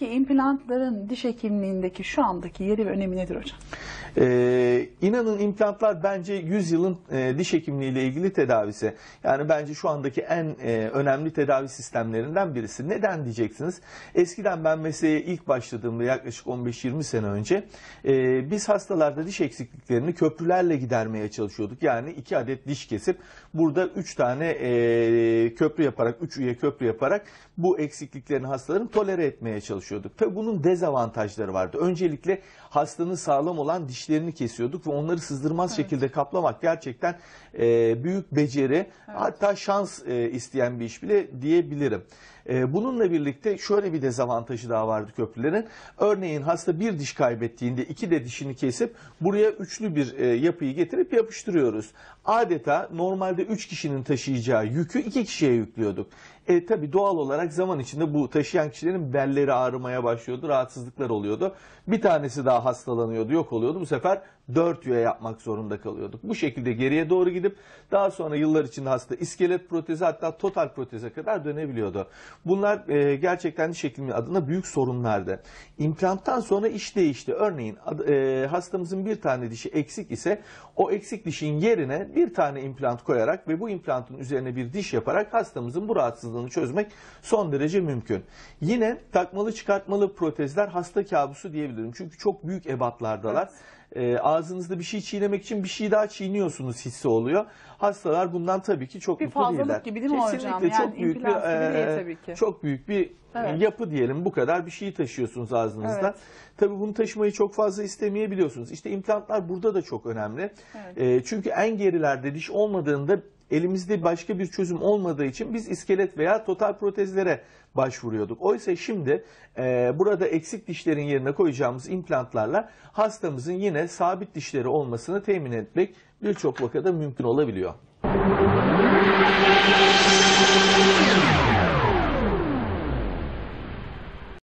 Peki implantların diş hekimliğindeki şu andaki yeri ve önemi nedir hocam? Ee, inanın implantlar bence 100 yılın e, diş hekimliği ile ilgili tedavisi. Yani bence şu andaki en e, önemli tedavi sistemlerinden birisi. Neden diyeceksiniz? Eskiden ben mesleğe ilk başladığımda yaklaşık 15-20 sene önce e, biz hastalarda diş eksikliklerini köprülerle gidermeye çalışıyorduk. Yani iki adet diş kesip burada üç tane e, köprü yaparak, üç üye köprü yaparak bu eksikliklerini hastaların tolere etmeye çalışıyorduk çalışıyorduk. Tabii bunun dezavantajları vardı. Öncelikle hastanın sağlam olan dişlerini kesiyorduk ve onları sızdırmaz evet. şekilde kaplamak gerçekten e, büyük beceri evet. hatta şans e, isteyen bir iş bile diyebilirim. E, bununla birlikte şöyle bir dezavantajı daha vardı köprülerin. Örneğin hasta bir diş kaybettiğinde iki de dişini kesip buraya üçlü bir e, yapıyı getirip yapıştırıyoruz. Adeta normalde üç kişinin taşıyacağı yükü iki kişiye yüklüyorduk. E tabi doğal olarak zaman içinde bu taşıyan kişilerin belleri ağrımaya başlıyordu, rahatsızlıklar oluyordu. Bir tanesi daha hastalanıyordu, yok oluyordu. Bu sefer dört üye yapmak zorunda kalıyorduk. Bu şekilde geriye doğru gidip daha sonra yıllar içinde hasta iskelet protezi hatta total proteze kadar dönebiliyordu. Bunlar e, gerçekten diş hekimliği adına büyük sorunlardı. İmplanttan sonra iş değişti. Örneğin ad, e, hastamızın bir tane dişi eksik ise o eksik dişin yerine bir tane implant koyarak ve bu implantın üzerine bir diş yaparak hastamızın bu rahatsızlığı hastalığını çözmek son derece mümkün. Yine takmalı çıkartmalı protezler hasta kabusu diyebilirim. Çünkü çok büyük ebatlardalar. Evet e, ağzınızda bir şey çiğnemek için bir şey daha çiğniyorsunuz hissi oluyor. Hastalar bundan tabii ki çok bir mutlu değiller. Bir fazlalık gibi değil mi Kesinlikle hocam? çok yani büyük bir e, tabii ki. çok büyük bir evet. yapı diyelim. Bu kadar bir şeyi taşıyorsunuz ağzınızda. Evet. Tabii bunu taşımayı çok fazla istemeyebiliyorsunuz. İşte implantlar burada da çok önemli. Evet. E, çünkü en gerilerde diş olmadığında elimizde başka bir çözüm olmadığı için biz iskelet veya total protezlere başvuruyorduk. Oysa şimdi e, burada eksik dişlerin yerine koyacağımız implantlarla hastamızın yine sabit dişleri olmasını temin etmek birçok vakada mümkün olabiliyor.